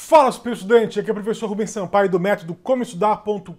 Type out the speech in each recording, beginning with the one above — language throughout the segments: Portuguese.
Fala, super estudante! Aqui é o professor Rubens Sampaio do método comoestudar.com.br.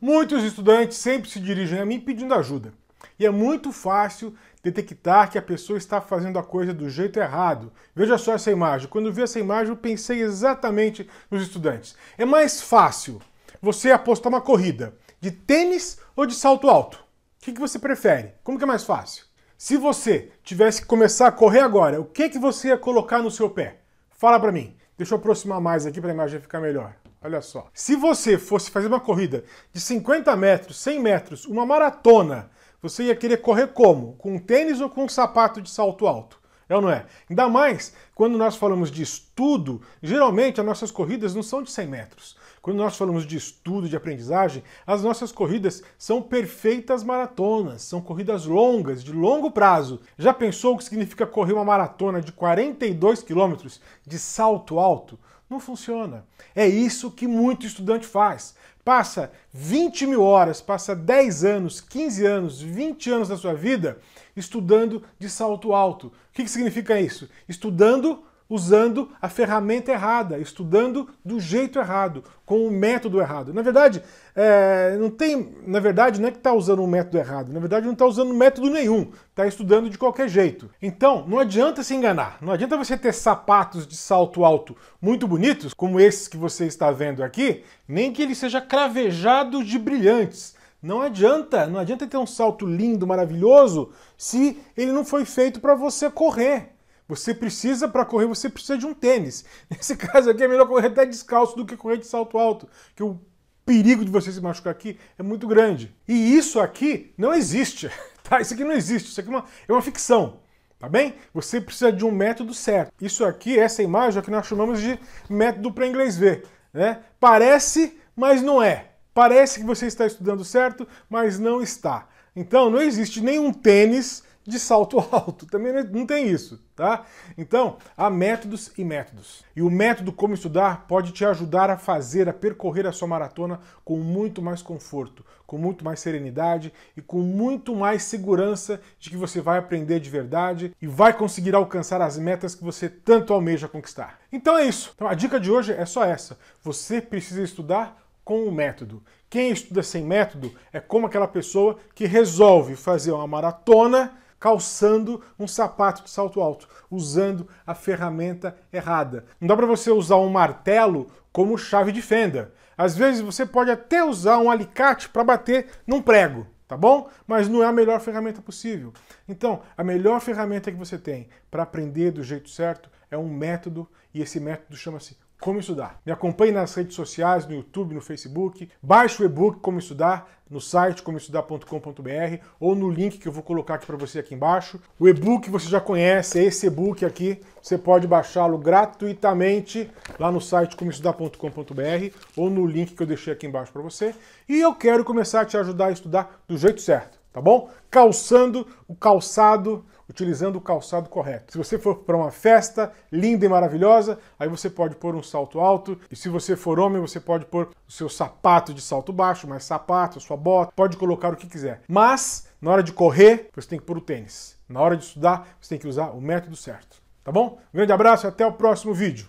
Muitos estudantes sempre se dirigem a mim pedindo ajuda. E é muito fácil detectar que a pessoa está fazendo a coisa do jeito errado. Veja só essa imagem. Quando vi essa imagem, eu pensei exatamente nos estudantes. É mais fácil você apostar uma corrida de tênis ou de salto alto. O que, que você prefere? Como que é mais fácil? Se você tivesse que começar a correr agora, o que, que você ia colocar no seu pé? Fala para mim. Deixa eu aproximar mais aqui para a imagem ficar melhor. Olha só. Se você fosse fazer uma corrida de 50 metros, 100 metros, uma maratona, você ia querer correr como? Com tênis ou com um sapato de salto alto? É ou não é? Ainda mais quando nós falamos de estudo, geralmente as nossas corridas não são de 100 metros. Quando nós falamos de estudo, de aprendizagem, as nossas corridas são perfeitas maratonas, são corridas longas, de longo prazo. Já pensou o que significa correr uma maratona de 42 quilômetros de salto alto? Não funciona. É isso que muito estudante faz. Passa 20 mil horas, passa 10 anos, 15 anos, 20 anos da sua vida estudando de salto alto. O que, que significa isso? Estudando usando a ferramenta errada, estudando do jeito errado, com o método errado. Na verdade, é, não tem, na verdade, não é que está usando um método errado, na verdade não está usando método nenhum, está estudando de qualquer jeito. Então, não adianta se enganar, não adianta você ter sapatos de salto alto muito bonitos, como esses que você está vendo aqui, nem que ele seja cravejado de brilhantes. Não adianta, não adianta ter um salto lindo, maravilhoso, se ele não foi feito para você correr. Você precisa, para correr, você precisa de um tênis. Nesse caso aqui é melhor correr até descalço do que correr de salto alto, que o perigo de você se machucar aqui é muito grande. E isso aqui não existe, tá? Isso aqui não existe, isso aqui é uma, é uma ficção. Tá bem? Você precisa de um método certo. Isso aqui, essa imagem, é o que nós chamamos de método para inglês ver. Né? Parece, mas não é. Parece que você está estudando certo, mas não está. Então, não existe nenhum tênis de salto alto. Também é, não tem isso, tá? Então, há métodos e métodos. E o método como estudar pode te ajudar a fazer, a percorrer a sua maratona com muito mais conforto, com muito mais serenidade e com muito mais segurança de que você vai aprender de verdade e vai conseguir alcançar as metas que você tanto almeja conquistar. Então é isso. Então, a dica de hoje é só essa. Você precisa estudar com o método. Quem estuda sem método é como aquela pessoa que resolve fazer uma maratona calçando um sapato de salto alto, usando a ferramenta errada. Não dá para você usar um martelo como chave de fenda. Às vezes você pode até usar um alicate para bater num prego, tá bom? Mas não é a melhor ferramenta possível. Então, a melhor ferramenta que você tem para aprender do jeito certo é um método e esse método chama-se como Estudar. Me acompanhe nas redes sociais, no YouTube, no Facebook. Baixe o e-book Como Estudar no site comoestudar.com.br ou no link que eu vou colocar aqui para você aqui embaixo. O e-book você já conhece, é esse e-book aqui. Você pode baixá-lo gratuitamente lá no site comoestudar.com.br ou no link que eu deixei aqui embaixo para você. E eu quero começar a te ajudar a estudar do jeito certo, tá bom? Calçando o calçado utilizando o calçado correto. Se você for para uma festa linda e maravilhosa, aí você pode pôr um salto alto. E se você for homem, você pode pôr o seu sapato de salto baixo, mais sapato, sua bota, pode colocar o que quiser. Mas na hora de correr, você tem que pôr o tênis. Na hora de estudar, você tem que usar o método certo. Tá bom? Um grande abraço e até o próximo vídeo.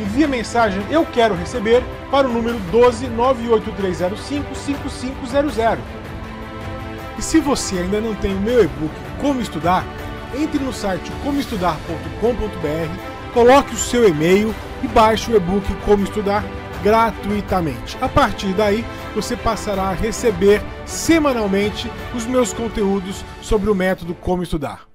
envie a mensagem Eu Quero Receber para o número 12 98305 5500. E se você ainda não tem o meu e-book Como Estudar, entre no site comoestudar.com.br, coloque o seu e-mail e baixe o e-book Como Estudar gratuitamente. A partir daí, você passará a receber semanalmente os meus conteúdos sobre o método Como Estudar.